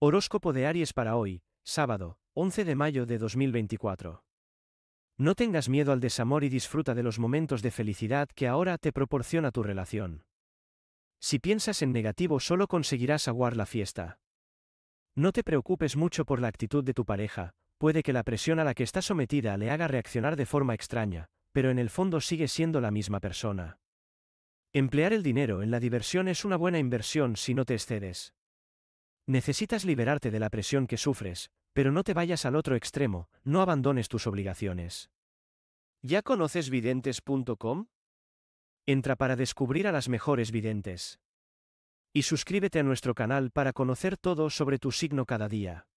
Horóscopo de Aries para hoy, sábado, 11 de mayo de 2024. No tengas miedo al desamor y disfruta de los momentos de felicidad que ahora te proporciona tu relación. Si piensas en negativo solo conseguirás aguar la fiesta. No te preocupes mucho por la actitud de tu pareja, puede que la presión a la que está sometida le haga reaccionar de forma extraña, pero en el fondo sigue siendo la misma persona. Emplear el dinero en la diversión es una buena inversión si no te excedes. Necesitas liberarte de la presión que sufres, pero no te vayas al otro extremo, no abandones tus obligaciones. ¿Ya conoces videntes.com? Entra para descubrir a las mejores videntes. Y suscríbete a nuestro canal para conocer todo sobre tu signo cada día.